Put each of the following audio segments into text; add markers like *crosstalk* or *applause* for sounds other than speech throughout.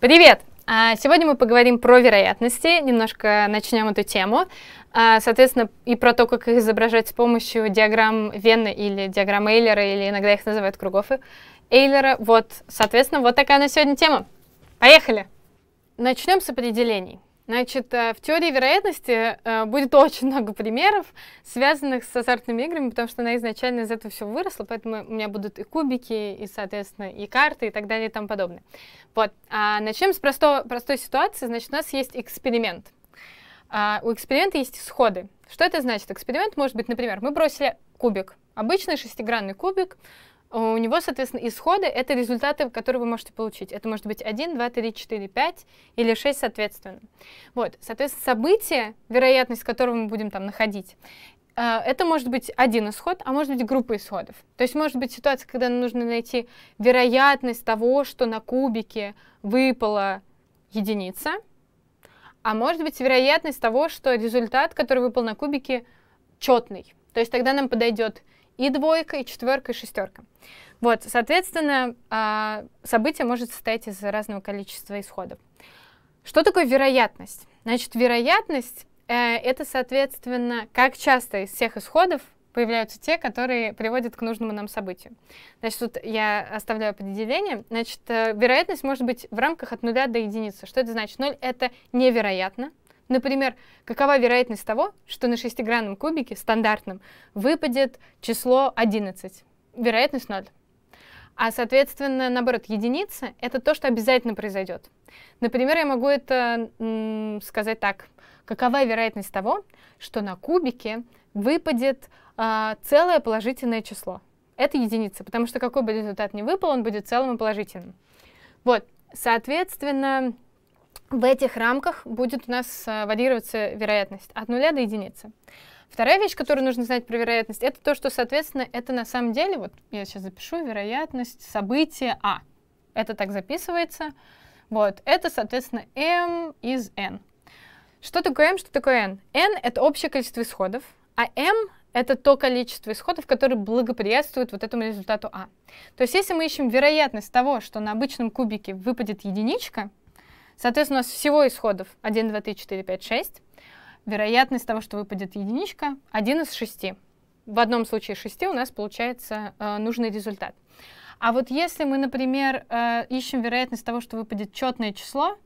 Привет! А, сегодня мы поговорим про вероятности, немножко начнем эту тему, а, соответственно, и про то, как их изображать с помощью диаграмм Венна или диаграмм Эйлера, или иногда их называют кругов Эйлера. Вот, соответственно, вот такая на сегодня тема. Поехали! Начнем с определений. Значит, э, в теории вероятности э, будет очень много примеров, связанных с азартными играми, потому что она изначально из этого все выросла, поэтому у меня будут и кубики, и, соответственно, и карты, и так далее, и тому подобное. Вот. А начнем с простого, простой ситуации. Значит, у нас есть эксперимент. А у эксперимента есть исходы. Что это значит? Эксперимент может быть, например, мы бросили кубик, обычный шестигранный кубик, у него, соответственно, исходы — это результаты, которые вы можете получить. Это может быть 1, 2, 3, 4, 5 или 6, соответственно. Вот, соответственно, событие, вероятность которого мы будем там находить, э, это может быть один исход, а может быть группа исходов. То есть может быть ситуация, когда нам нужно найти вероятность того, что на кубике выпала единица, а может быть вероятность того, что результат, который выпал на кубике, четный. То есть тогда нам подойдет и двойка, и четверка, и шестерка. Вот, соответственно, а, событие может состоять из разного количества исходов. Что такое вероятность? Значит, вероятность э, это, соответственно, как часто из всех исходов появляются те, которые приводят к нужному нам событию. Значит, тут я оставляю определение. Значит, э, вероятность может быть в рамках от нуля до единицы. Что это значит? Ноль — это невероятно. Например, какова вероятность того, что на шестигранном кубике стандартном выпадет число 11? Вероятность 0. А, соответственно, наоборот, единица — это то, что обязательно произойдет. Например, я могу это сказать так. Какова вероятность того, что на кубике выпадет э, целое положительное число? Это единица, потому что какой бы результат ни выпал, он будет целым и положительным. Вот, соответственно, в этих рамках будет у нас э, варьироваться вероятность от нуля до единицы. Вторая вещь, которую нужно знать про вероятность, это то, что, соответственно, это на самом деле, вот я сейчас запишу, вероятность события А. Это так записывается. Вот, это, соответственно, m из n. Что такое m, что такое n? n — это общее количество исходов, а m — это то количество исходов, которые благоприятствуют вот этому результату А. То есть если мы ищем вероятность того, что на обычном кубике выпадет единичка, Соответственно, у нас всего исходов 1, 2, 3, 4, 5, 6. Вероятность того, что выпадет единичка, 1 из 6. В одном случае 6 у нас получается э, нужный результат. А вот если мы, например, э, ищем вероятность того, что выпадет четное число,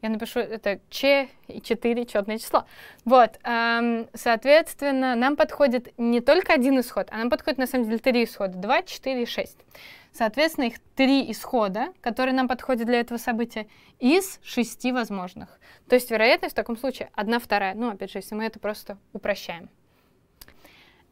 я напишу это Ч и 4 четное число. Вот, эм, соответственно, нам подходит не только один исход, а нам подходит на самом деле три исхода, 2, 4 и 6. Соответственно, их три исхода, которые нам подходят для этого события, из шести возможных. То есть вероятность в таком случае одна вторая. Ну, опять же, если мы это просто упрощаем.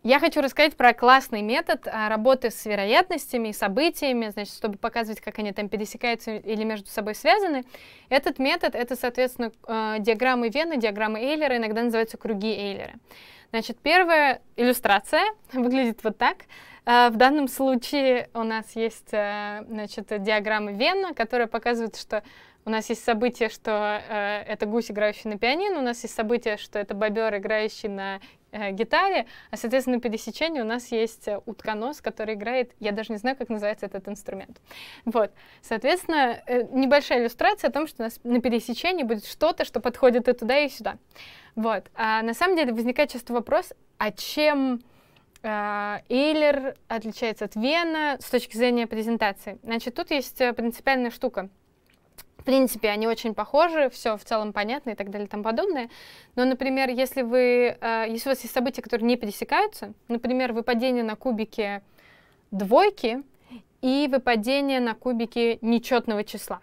Я хочу рассказать про классный метод а, работы с вероятностями и событиями, значит, чтобы показывать, как они там пересекаются или между собой связаны. Этот метод — это, соответственно, а, диаграммы Вены, диаграммы Эйлера, иногда называются круги Эйлера. Значит, первая иллюстрация *laughs* выглядит вот так. А, в данном случае у нас есть э, значит, диаграмма Вена, которая показывает, что у нас есть событие, что э, это гусь, играющий на пианино, у нас есть событие, что это бобер, играющий на э, гитаре, а, соответственно, на пересечении у нас есть утконос, который играет, я даже не знаю, как называется этот инструмент. Вот, соответственно, небольшая иллюстрация о том, что у нас на пересечении будет что-то, что подходит и туда, и сюда. Вот, а на самом деле возникает часто вопрос, а чем а, Эйлер отличается от Вена с точки зрения презентации. Значит, тут есть э, принципиальная штука. В принципе, они очень похожи, все в целом понятно и так далее и тому подобное. Но, например, если, вы, э, если у вас есть события, которые не пересекаются, например, выпадение на кубике двойки и выпадение на кубике нечетного числа,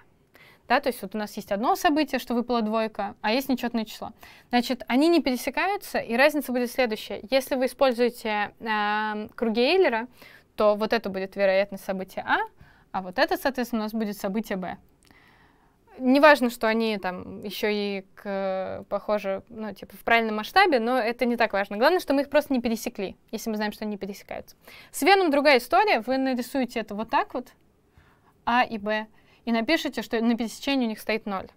да, то есть вот у нас есть одно событие, что выпала двойка, а есть нечетное число. Значит, они не пересекаются, и разница будет следующая. Если вы используете э, круги Эйлера, то вот это будет вероятность события А, а вот это, соответственно, у нас будет событие Б. Неважно, что они там еще и к, похожи, ну, типа, в правильном масштабе, но это не так важно. Главное, что мы их просто не пересекли, если мы знаем, что они не пересекаются. С Веном другая история. Вы нарисуете это вот так вот, А и Б и напишите, что на пересечении у них стоит 0.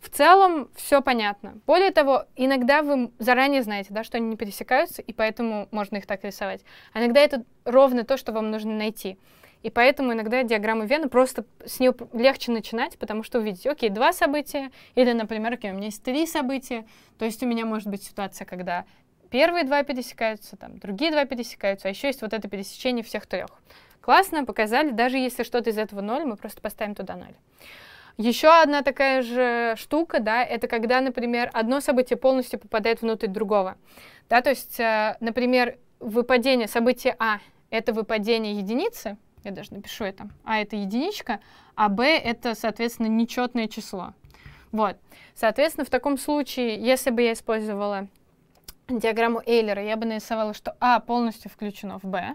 В целом все понятно. Более того, иногда вы заранее знаете, да, что они не пересекаются, и поэтому можно их так рисовать. А иногда это ровно то, что вам нужно найти. И поэтому иногда диаграмму Вена просто с нее легче начинать, потому что увидите, окей, два события, или, например, окей, у меня есть три события, то есть у меня может быть ситуация, когда первые два пересекаются, там, другие два пересекаются, а еще есть вот это пересечение всех трех. Классно, показали. Даже если что-то из этого ноль, мы просто поставим туда ноль. Еще одна такая же штука, да, это когда, например, одно событие полностью попадает внутрь другого. Да, то есть, э, например, выпадение события А — это выпадение единицы, я даже напишу это, А — это единичка, а Б — это, соответственно, нечетное число. Вот. Соответственно, в таком случае, если бы я использовала диаграмму Эйлера, я бы нарисовала, что А полностью включено в Б,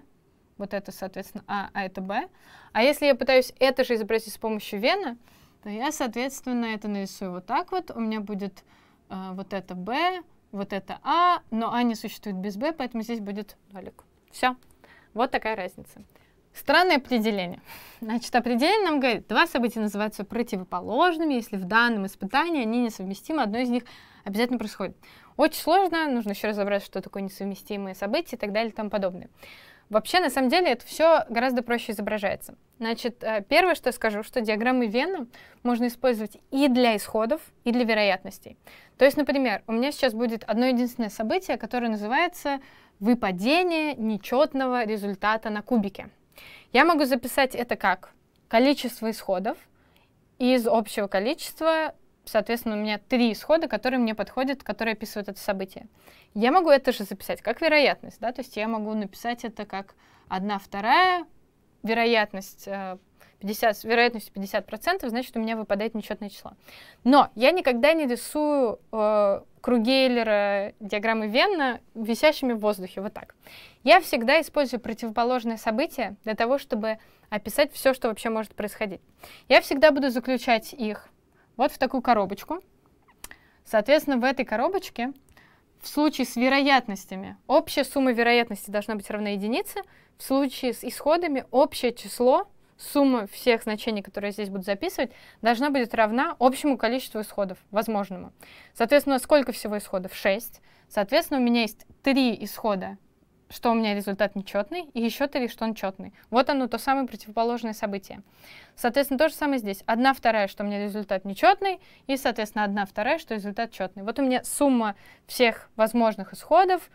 вот это, соответственно, А, а это Б. А если я пытаюсь это же изобразить с помощью вена, то я, соответственно, это нарисую вот так вот. У меня будет э, вот это Б, вот это А, но А не существует без Б, поэтому здесь будет нолик. Все. Вот такая разница. Странное определение. Значит, определение нам говорит, два события называются противоположными, если в данном испытании они несовместимы, одно из них обязательно происходит. Очень сложно, нужно еще разобраться, что такое несовместимые события и так далее и тому подобное. Вообще, на самом деле, это все гораздо проще изображается. Значит, э, первое, что я скажу, что диаграммы Вена можно использовать и для исходов, и для вероятностей. То есть, например, у меня сейчас будет одно единственное событие, которое называется выпадение нечетного результата на кубике. Я могу записать это как количество исходов из общего количества соответственно, у меня три исхода, которые мне подходят, которые описывают это событие. Я могу это же записать как вероятность, да, то есть я могу написать это как одна вторая вероятность 50, э, с вероятностью 50%, значит, у меня выпадает нечетное число. Но я никогда не рисую э, круги диаграммы Венна висящими в воздухе, вот так. Я всегда использую противоположное событие для того, чтобы описать все, что вообще может происходить. Я всегда буду заключать их вот в такую коробочку. Соответственно, в этой коробочке в случае с вероятностями общая сумма вероятности должна быть равна единице, в случае с исходами общее число, сумма всех значений, которые я здесь буду записывать, должна будет равна общему количеству исходов, возможному. Соответственно, сколько всего исходов? 6. Соответственно, у меня есть 3 исхода что у меня результат нечетный, и еще 3, что он четный. Вот оно, то самое противоположное событие. Соответственно, то же самое здесь. Одна вторая, что у меня результат нечетный, и, соответственно, одна вторая, что результат четный. Вот у меня сумма всех возможных исходов,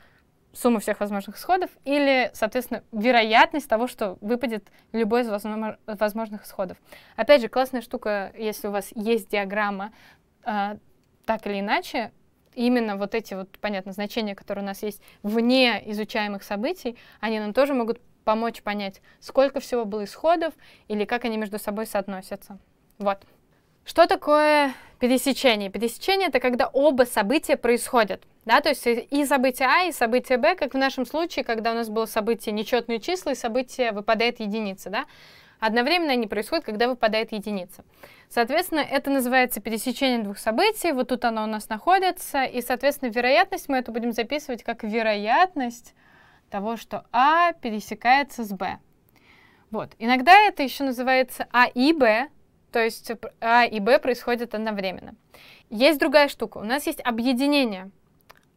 сумма всех возможных исходов, или, соответственно, вероятность того, что выпадет любой из возможных исходов. Опять же, классная штука, если у вас есть диаграмма, а, так или иначе, именно вот эти вот, понятно, значения, которые у нас есть вне изучаемых событий, они нам тоже могут помочь понять, сколько всего было исходов или как они между собой соотносятся. Вот. Что такое пересечение? Пересечение — это когда оба события происходят. Да, то есть и событие А, и событие Б, как в нашем случае, когда у нас было событие нечетные числа, и событие выпадает единица. Да? Одновременно они происходят, когда выпадает единица. Соответственно, это называется пересечение двух событий. Вот тут оно у нас находится. И, соответственно, вероятность мы это будем записывать как вероятность того, что А пересекается с Б. Вот. Иногда это еще называется А и Б, то есть А и Б происходят одновременно. Есть другая штука. У нас есть объединение.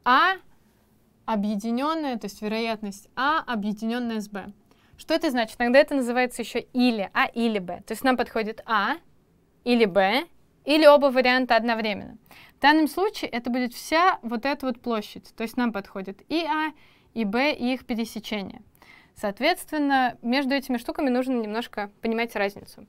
А объединенное, то есть вероятность А объединенное с Б. Что это значит? Иногда это называется еще или А или Б. То есть нам подходит А или Б, или оба варианта одновременно. В данном случае это будет вся вот эта вот площадь. То есть нам подходит и А, и Б, и их пересечение. Соответственно, между этими штуками нужно немножко понимать разницу.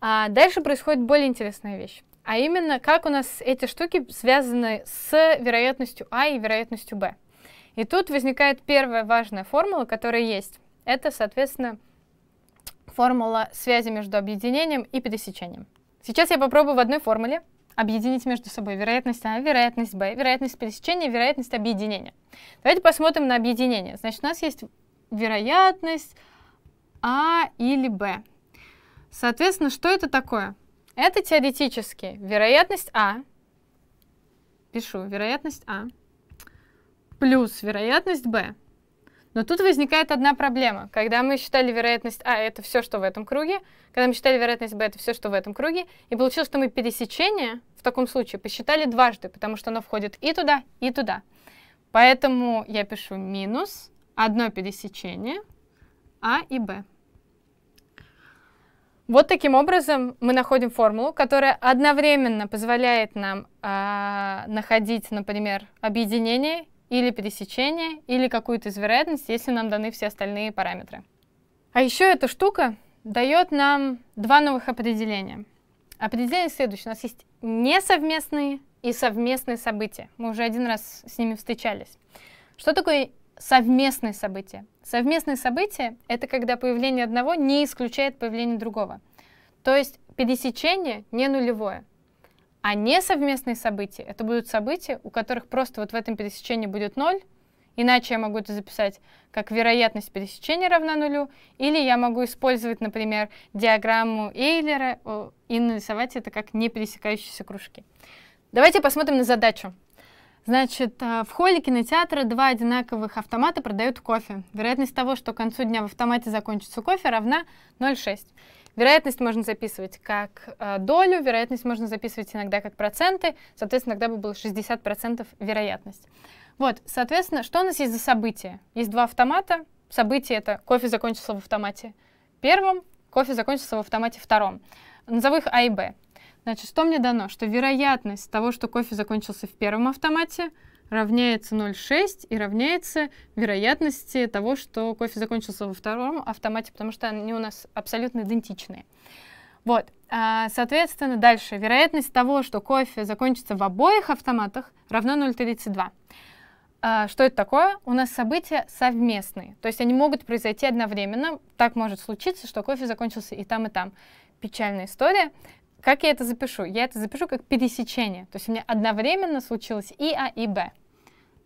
А дальше происходит более интересная вещь. А именно, как у нас эти штуки связаны с вероятностью А и вероятностью Б. И тут возникает первая важная формула, которая есть. Это, соответственно, формула связи между объединением и пересечением. Сейчас я попробую в одной формуле объединить между собой вероятность А, вероятность Б, вероятность пересечения, вероятность объединения. Давайте посмотрим на объединение. Значит, у нас есть вероятность А или Б. Соответственно, что это такое? Это теоретически вероятность А, пишу вероятность А, плюс вероятность Б. Но тут возникает одна проблема. Когда мы считали вероятность А, это все, что в этом круге, когда мы считали вероятность Б, это все, что в этом круге, и получилось, что мы пересечение в таком случае посчитали дважды, потому что оно входит и туда, и туда. Поэтому я пишу минус одно пересечение А и Б. Вот таким образом мы находим формулу, которая одновременно позволяет нам э, находить, например, объединение или пересечение, или какую-то из вероятностей, если нам даны все остальные параметры. А еще эта штука дает нам два новых определения. Определение следующее. У нас есть несовместные и совместные события. Мы уже один раз с ними встречались. Что такое совместные события? Совместные события — это когда появление одного не исключает появление другого. То есть пересечение не нулевое. А не совместные события, это будут события, у которых просто вот в этом пересечении будет ноль, Иначе я могу это записать как вероятность пересечения равна нулю, или я могу использовать, например, диаграмму Эйлера и нарисовать это как не пересекающиеся кружки. Давайте посмотрим на задачу. Значит, э, в холле кинотеатра два одинаковых автомата продают кофе. Вероятность того, что к концу дня в автомате закончится кофе, равна 0,6. Вероятность можно записывать как э, долю, вероятность можно записывать иногда как проценты, соответственно, тогда бы было 60% вероятность. Вот, соответственно, что у нас есть за события? Есть два автомата. Событие — это кофе закончился в автомате первом, кофе закончился в автомате втором. Назову их А и Б. Значит, что мне дано? Что вероятность того, что кофе закончился в первом автомате — равняется 0,6 и равняется вероятности того, что кофе закончился во втором автомате, потому что они у нас абсолютно идентичные. Вот, а, соответственно, дальше. Вероятность того, что кофе закончится в обоих автоматах, равна 0,32. А, что это такое? У нас события совместные, то есть они могут произойти одновременно. Так может случиться, что кофе закончился и там, и там. Печальная история. Как я это запишу? Я это запишу как пересечение. То есть у меня одновременно случилось и А, и Б.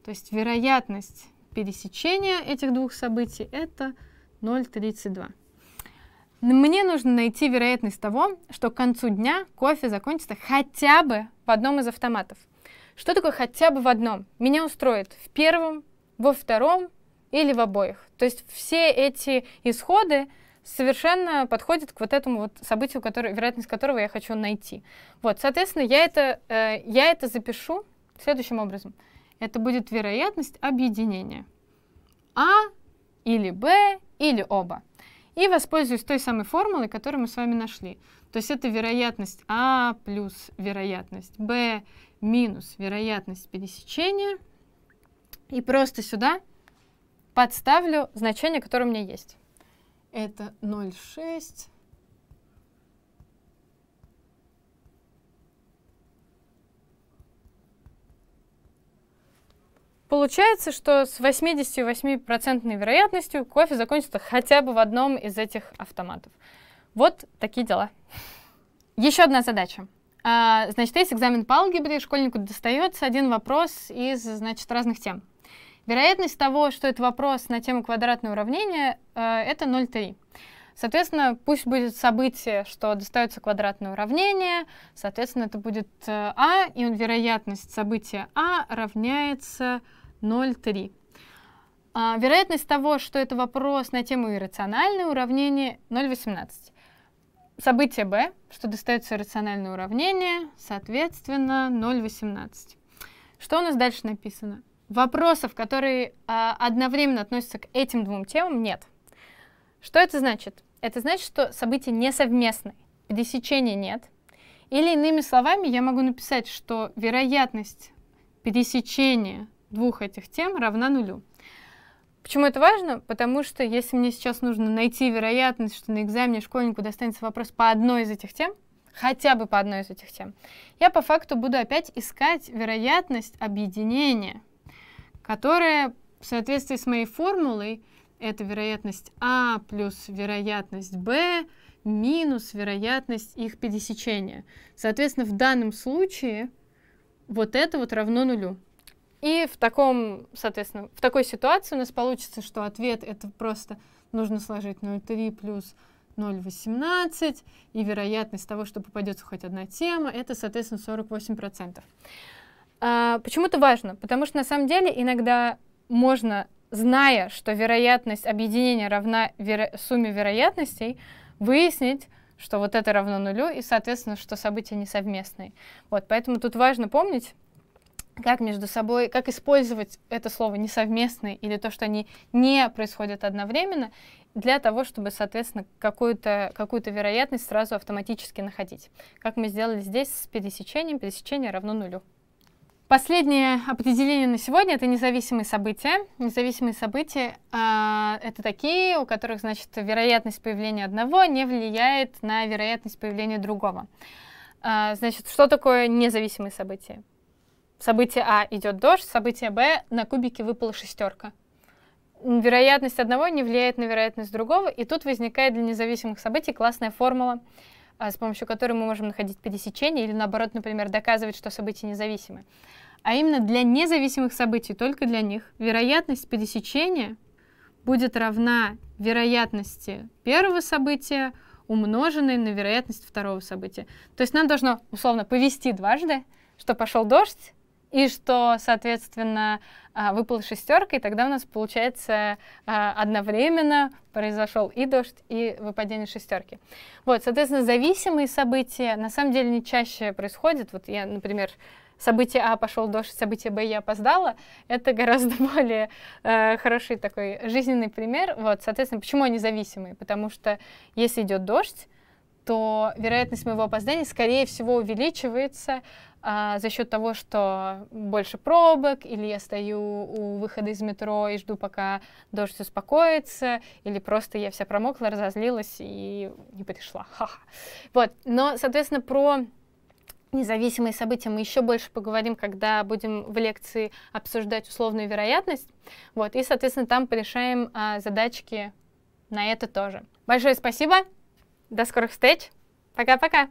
То есть вероятность пересечения этих двух событий это 0,32. Мне нужно найти вероятность того, что к концу дня кофе закончится хотя бы в одном из автоматов. Что такое хотя бы в одном? Меня устроит в первом, во втором или в обоих. То есть все эти исходы совершенно подходят к вот этому вот событию, который, вероятность которого я хочу найти. Вот, соответственно, я это, э, я это запишу следующим образом. Это будет вероятность объединения. А или Б или оба. И воспользуюсь той самой формулой, которую мы с вами нашли. То есть это вероятность А плюс вероятность Б минус вероятность пересечения. И просто сюда подставлю значение, которое у меня есть. Это 0,6 Получается, что с 88% вероятностью кофе закончится хотя бы в одном из этих автоматов. Вот такие дела. Еще одна задача. А, значит, есть экзамен по алгебре, школьнику достается один вопрос из, значит, разных тем. Вероятность того, что это вопрос на тему квадратное уравнение, э, это 0,3. Соответственно, пусть будет событие, что достается квадратное уравнение, соответственно, это будет э, А, и вероятность события А равняется 0,3. А, вероятность того, что это вопрос на тему иррациональное уравнение 0,18. Событие Б, что достается иррациональное уравнение, соответственно, 0,18. Что у нас дальше написано? Вопросов, которые а, одновременно относятся к этим двум темам, нет. Что это значит? это значит, что события не совместны, пересечения нет. Или иными словами, я могу написать, что вероятность пересечения двух этих тем равна нулю. Почему это важно? Потому что если мне сейчас нужно найти вероятность, что на экзамене школьнику достанется вопрос по одной из этих тем, хотя бы по одной из этих тем, я по факту буду опять искать вероятность объединения, которая в соответствии с моей формулой это вероятность А плюс вероятность Б минус вероятность их пересечения. Соответственно, в данном случае вот это вот равно нулю. И в таком, соответственно, в такой ситуации у нас получится, что ответ это просто нужно сложить 0,3 плюс 0,18, и вероятность того, что попадется хоть одна тема, это, соответственно, 48%. А, почему это важно? Потому что, на самом деле, иногда можно зная, что вероятность объединения равна веро сумме вероятностей, выяснить, что вот это равно нулю, и, соответственно, что события несовместные. Вот, поэтому тут важно помнить, как между собой, как использовать это слово несовместные или то, что они не происходят одновременно, для того, чтобы, соответственно, какую-то какую вероятность сразу автоматически находить. Как мы сделали здесь с пересечением, пересечение равно нулю. Последнее определение на сегодня — это независимые события. Независимые события э, — это такие, у которых, значит, вероятность появления одного не влияет на вероятность появления другого. Э, значит, что такое независимые события? Событие А идет дождь, событие Б на кубике выпала шестерка. Вероятность одного не влияет на вероятность другого, и тут возникает для независимых событий классная формула — а с помощью которой мы можем находить пересечения или, наоборот, например, доказывать, что события независимы. А именно для независимых событий, только для них, вероятность пересечения будет равна вероятности первого события, умноженной на вероятность второго события. То есть нам должно, условно, повести дважды, что пошел дождь, и что, соответственно, а, выпал шестерка, и тогда у нас, получается, а, одновременно произошел и дождь, и выпадение шестерки. Вот, соответственно, зависимые события на самом деле не чаще происходят. Вот я, например, событие А пошел дождь, событие Б я опоздала, это гораздо *laughs* более а, хороший такой жизненный пример. Вот, соответственно, почему они зависимые? Потому что если идет дождь, то вероятность моего опоздания, скорее всего, увеличивается а, за счет того, что больше пробок, или я стою у выхода из метро и жду, пока дождь успокоится, или просто я вся промокла, разозлилась и не пришла. *laughs* Ха-ха. Вот. Но, соответственно, про независимые события мы еще больше поговорим, когда будем в лекции обсуждать условную вероятность. Вот. И, соответственно, там порешаем а, задачки на это тоже. Большое спасибо! До скорых встреч. Пока-пока.